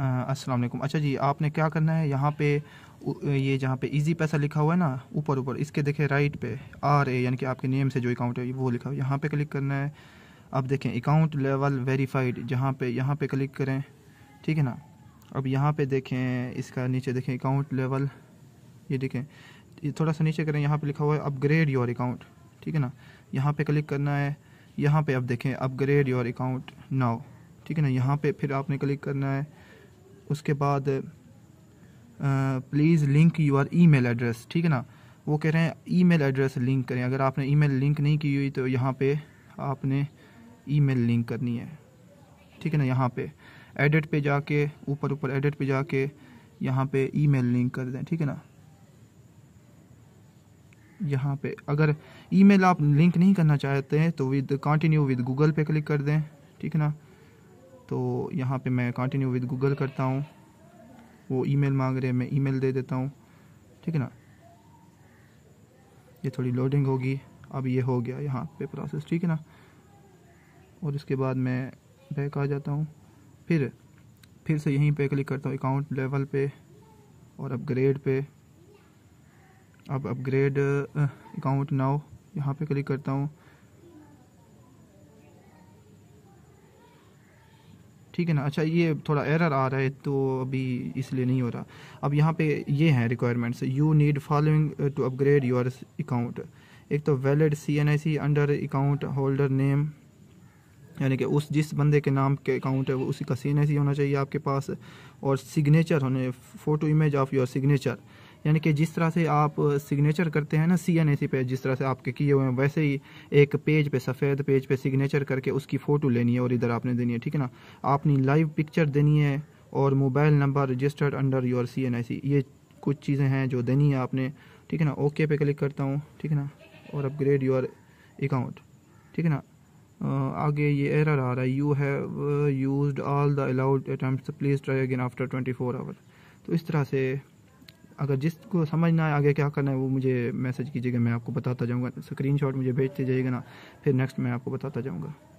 अस्सलाम वालेकुम अच्छा जी आपने क्या करना है यहाँ पे ये जहाँ पे इजी पैसा लिखा हुआ है ना ऊपर ऊपर इसके देखें राइट पे आर ए यानी कि आपके नेम से जो अकाउंट है वो लिखा हुआ है यहाँ पर क्लिक करना है अब देखें अकाउंट लेवल वेरीफाइड जहाँ पे यहाँ पे क्लिक करें ठीक है ना अब यहाँ पे देखें इसका नीचे देखें अकाउंट लेवल ये देखें ये थोड़ा सा नीचे करें यहाँ पर लिखा हुआ है अपग्रेड योर अकाउंट ठीक है ना यहाँ पर क्लिक करना है यहाँ पर अब देखें अपग्रेड योर अकाउंट नाउ ठीक है ना यहाँ पर फिर आपने क्लिक करना है उसके बाद please link your email address ठीक है ना वो कह रहे हैं ईमेल एड्रेस लिंक करें अगर आपने ईमेल लिंक नहीं की हुई तो यहाँ पे आपने ईमेल लिंक करनी है ठीक है ना यहाँ पे एडिट पे जाके ऊपर ऊपर एडिट पे जाके यहाँ पे ईमेल लिंक कर दें ठीक है ना यहाँ पे अगर ईमेल आप लिंक नहीं करना चाहते हैं तो विद कंटिन्यू विद गूगल पे क्लिक कर दें ठीक है ना तो यहाँ पे मैं कंटिन्यू विद गूगल करता हूँ वो ईमेल मांग रहे हैं मैं ईमेल दे देता हूँ ठीक है ना ये थोड़ी लोडिंग होगी अब ये हो गया यहाँ पे प्रोसेस ठीक है ना और इसके बाद मैं बैक आ जाता हूँ फिर फिर से यहीं पे क्लिक करता हूँ अकाउंट लेवल पे और अपग्रेड पे अब अपग्रेड अकाउंट नाउ यहाँ पे क्लिक करता हूँ ठीक है ना अच्छा ये थोड़ा एरर आ रहा है तो अभी इसलिए नहीं हो रहा अब यहाँ पे ये हैं requirements you need following to upgrade your account एक तो valid C N I C under account holder name यानी कि उस जिस बंदे के नाम के अकाउंट है वो उसी का सी एन आई सी होना चाहिए आपके पास और सिग्नेचर होने photo image of your signature यानी कि जिस तरह से आप सिग्नेचर करते हैं ना सी एन सी पे जिस तरह से आपके किए हुए हैं वैसे ही एक पेज पे सफ़ेद पेज पे सिग्नेचर करके उसकी फ़ोटो लेनी है और इधर आपने देनी है ठीक है ना आपने लाइव पिक्चर देनी है और mobile number registered under your C N I C ये कुछ चीज़ें हैं जो देनी है आपने ठीक है ना ओके पे क्लिक करता हूँ ठीक है ना और अपग्रेड योर अकाउंट ठीक है ना आगे ये एरर आ रहा है you have used all the allowed attempt please try again after twenty four hour तो इस तरह से अगर जिसको समझ ना आए आगे क्या करना है वो मुझे मैसेज कीजिएगा मैं आपको बताता जाऊँगा शॉट मुझे भेजते जाइएगा ना फिर नेक्स्ट मैं आपको बताता जाऊँगा